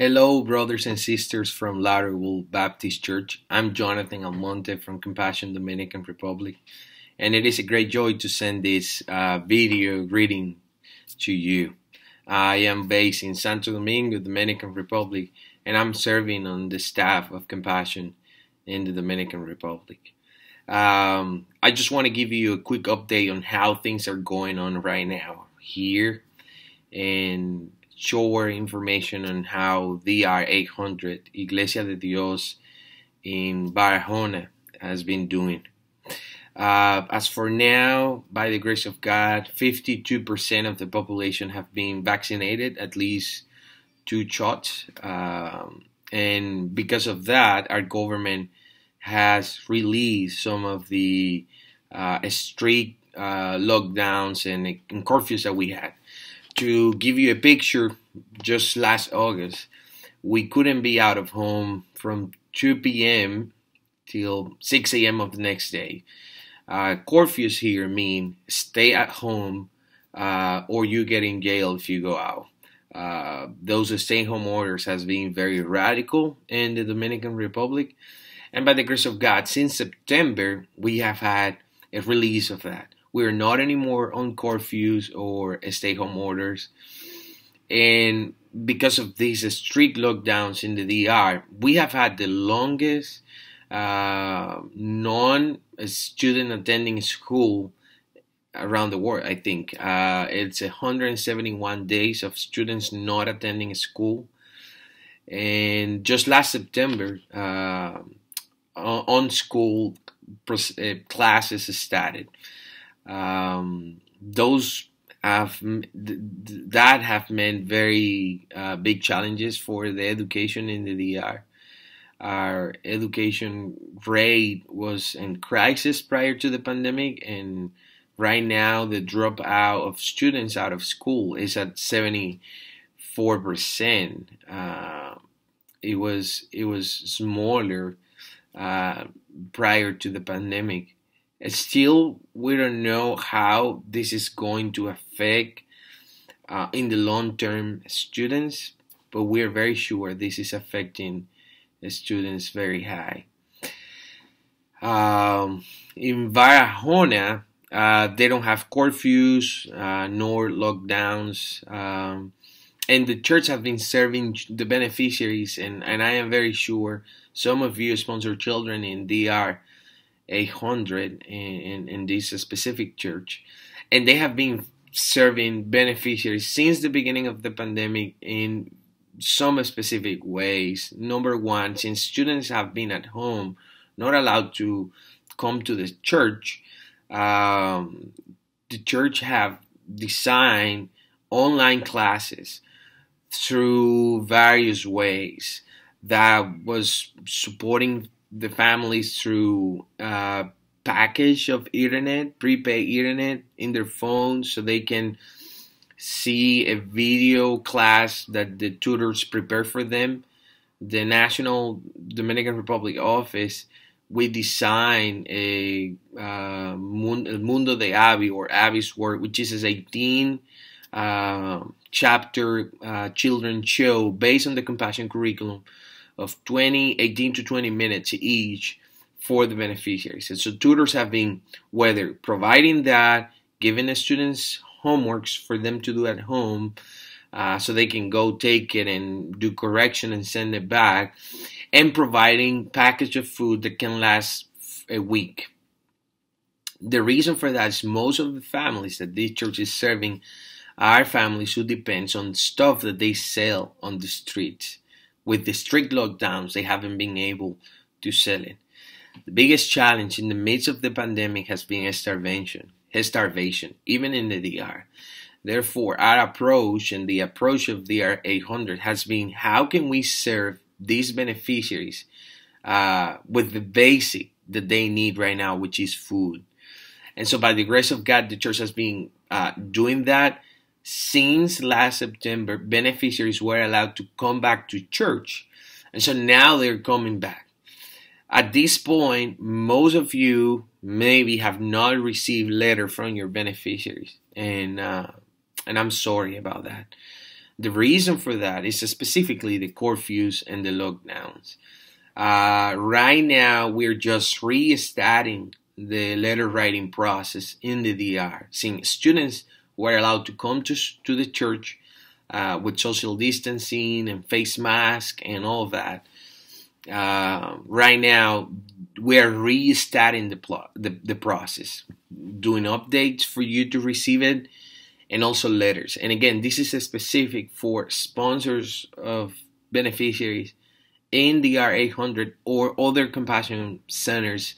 Hello, brothers and sisters from Latter Wool Baptist Church. I'm Jonathan Almonte from Compassion Dominican Republic, and it is a great joy to send this uh, video greeting to you. I am based in Santo Domingo, Dominican Republic, and I'm serving on the staff of Compassion in the Dominican Republic. Um, I just want to give you a quick update on how things are going on right now here and shower information on how r 800 Iglesia de Dios in Barahona has been doing. Uh, as for now, by the grace of God, 52% of the population have been vaccinated, at least two shots. Um, and because of that, our government has released some of the uh, strict uh, lockdowns and, and curfews that we had to give you a picture, just last August, we couldn't be out of home from 2 p.m. till 6 a.m. of the next day. Uh, here mean stay at home uh, or you get in jail if you go out. Uh, those stay-home orders has been very radical in the Dominican Republic, and by the grace of God, since September we have had a release of that. We are not anymore on curfews or stay home orders. And because of these strict lockdowns in the DR, we have had the longest uh, non uh, student attending school around the world, I think. Uh, it's 171 days of students not attending school. And just last September, uh, on school uh, classes started um, those have that have meant very uh, big challenges for the education in the DR. Our education rate was in crisis prior to the pandemic, and right now the dropout of students out of school is at seventy four percent. Uh, it was it was smaller uh, prior to the pandemic. Still, we don't know how this is going to affect uh, in the long term students, but we're very sure this is affecting students very high. Um, in Barahona, uh, they don't have curfews uh, nor lockdowns. Um, and the church have been serving the beneficiaries, and, and I am very sure some of you sponsor children in DR 800 in, in, in this specific church. And they have been serving beneficiaries since the beginning of the pandemic in some specific ways. Number one, since students have been at home, not allowed to come to the church, um, the church have designed online classes through various ways that was supporting the families through a package of internet, prepaid internet in their phone so they can see a video class that the tutors prepare for them. The National Dominican Republic office, we design a uh, Mundo de Abby or Abby's World, which is a 18 uh, chapter uh, children show based on the compassion curriculum of 20, 18 to 20 minutes each for the beneficiaries. And so tutors have been whether providing that, giving the students homeworks for them to do at home uh, so they can go take it and do correction and send it back, and providing package of food that can last a week. The reason for that is most of the families that this church is serving are families who depends on stuff that they sell on the street with the strict lockdowns, they haven't been able to sell it. The biggest challenge in the midst of the pandemic has been starvation, starvation, even in the DR. Therefore, our approach and the approach of DR 800 has been how can we serve these beneficiaries uh, with the basic that they need right now, which is food. And so, by the grace of God, the church has been uh, doing that since last September, beneficiaries were allowed to come back to church. And so now they're coming back. At this point, most of you maybe have not received letter from your beneficiaries. And, uh, and I'm sorry about that. The reason for that is specifically the curfews and the lockdowns. Uh, right now, we're just restarting the letter writing process in the DR, seeing students – were allowed to come to, to the church uh, with social distancing and face mask and all that. Uh, right now, we're restarting the, pl- the, the process, doing updates for you to receive it, and also letters. And again, this is specific for sponsors of beneficiaries in the R800 or other compassion centers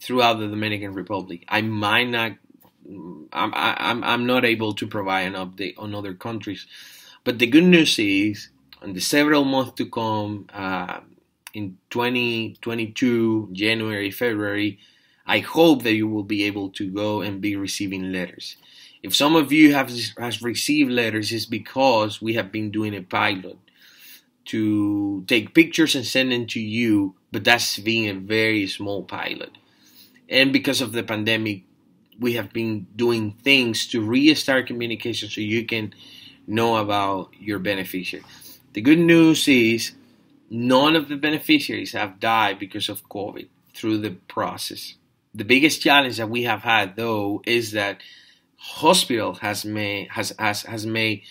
throughout the Dominican Republic. I might not I'm I'm I'm not able to provide an update on other countries, but the good news is, in the several months to come, uh, in 2022, January, February, I hope that you will be able to go and be receiving letters. If some of you have has received letters, it's because we have been doing a pilot to take pictures and send them to you, but that's being a very small pilot. And because of the pandemic, we have been doing things to restart communication so you can know about your beneficiary. The good news is none of the beneficiaries have died because of COVID through the process. The biggest challenge that we have had though is that hospital has made has has, has made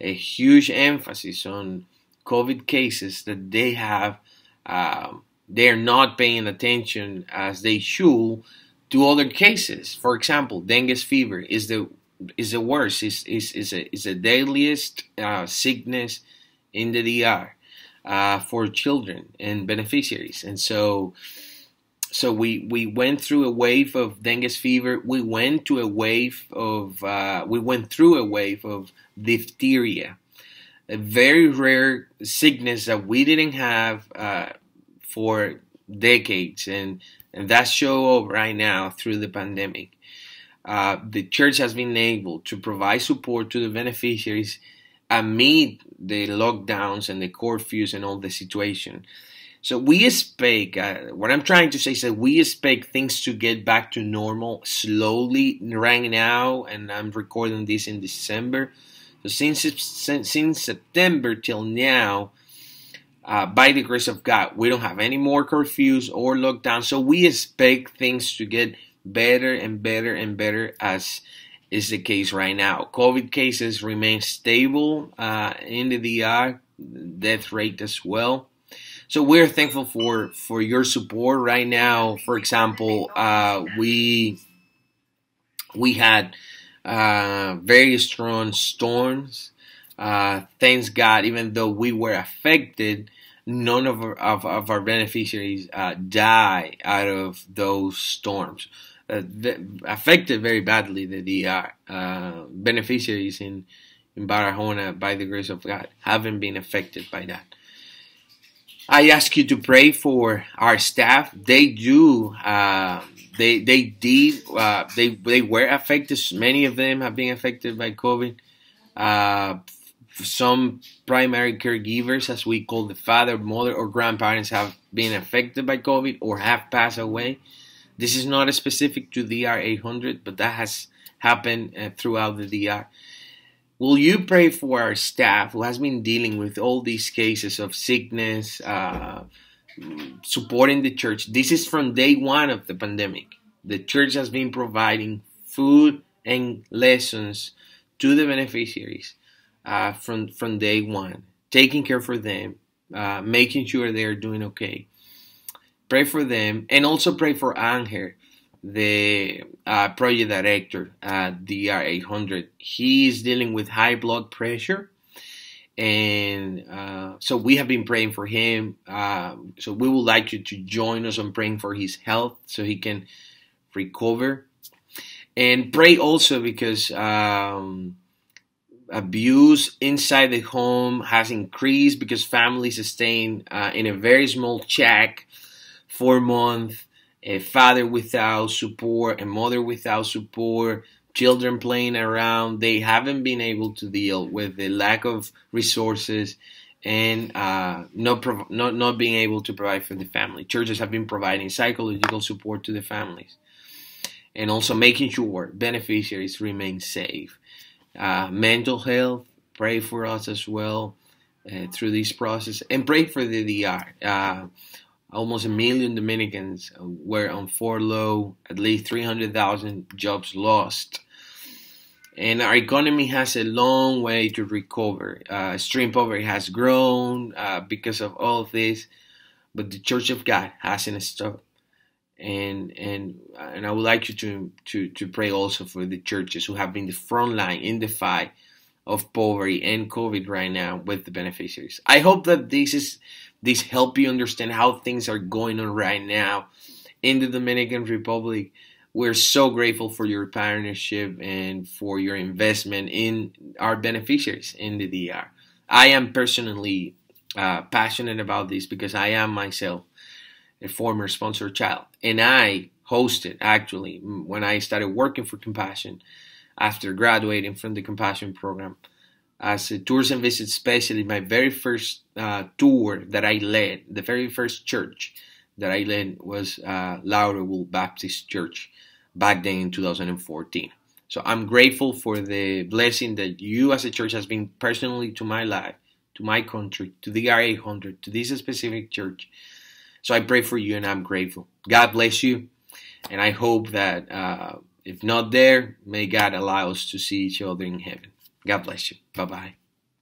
a huge emphasis on COVID cases that they have um, they're not paying attention as they should to other cases. For example, dengue fever is the is the worst. is is is a is the deadliest uh, sickness in the DR uh, for children and beneficiaries. And so, so we we went through a wave of dengue fever. We went to a wave of uh, we went through a wave of diphtheria, a very rare sickness that we didn't have uh, for decades and and that show up right now through the pandemic. Uh, the church has been able to provide support to the beneficiaries amid the lockdowns and the curfews and all the situation. So we expect, uh, what I'm trying to say is that we expect things to get back to normal slowly right now, and I'm recording this in December. So since, since September till now, uh, by the grace of God, we don't have any more curfews or lockdowns. So we expect things to get better and better and better as is the case right now. COVID cases remain stable uh, in the DR, death rate as well. So we're thankful for for your support right now. For example, uh, we we had uh, very strong storms. Uh, thanks God, even though we were affected, none of our, of, of our beneficiaries uh, die out of those storms. Uh, affected very badly the DR uh, uh, beneficiaries in in Barahona by the grace of God haven't been affected by that. I ask you to pray for our staff. They do. Uh, they they did. Uh, they they were affected. Many of them have been affected by COVID. Uh, some primary caregivers, as we call the father, mother, or grandparents, have been affected by COVID or have passed away. This is not specific to DR 800, but that has happened uh, throughout the DR. Will you pray for our staff who has been dealing with all these cases of sickness, uh, supporting the church? This is from day one of the pandemic. The church has been providing food and lessons to the beneficiaries uh, from from day one, taking care for them, uh, making sure they are doing okay. Pray for them, and also pray for Anger, the uh, project director at DR 800. He is dealing with high blood pressure, and uh, so we have been praying for him. Um, so we would like you to join us on praying for his health, so he can recover. And pray also because um, abuse inside the home has increased because families sustain uh, in a very small check for a month, a father without support, a mother without support, children playing around. They haven't been able to deal with the lack of resources and uh, not, not, not being able to provide for the family. Churches have been providing psychological support to the families and also making sure beneficiaries remain safe uh, mental health. Pray for us as well uh, through this process, and pray for the DR. Uh, uh, almost a million Dominicans uh, were on furlough. At least three hundred thousand jobs lost. And our economy has a long way to recover. Uh, extreme poverty has grown because of all this, but the Church of God hasn't stopped and and and I would like you to to to pray also for the churches who have been the front line in the fight of poverty and COVID right now with the beneficiaries. I hope that this is this help you understand how things are going on right now in the Dominican Republic. We're so grateful for your partnership and for your investment in our beneficiaries in the DR. I am personally uh, passionate about this because I am myself a former sponsored child. And I hosted actually when I started working for Compassion after graduating from the Compassion program as a tours and visits specialist. My very first uh, tour that I led, the very first church that I led was uh, Lauderwood Baptist Church back then in 2014. So I'm grateful for the blessing that you as a church has been personally to my life, to my country, to the R800, to this specific church so I pray for you and I'm grateful. God bless you. And I hope that uh, if not there, may God allow us to see each other in heaven. God bless you. Bye bye.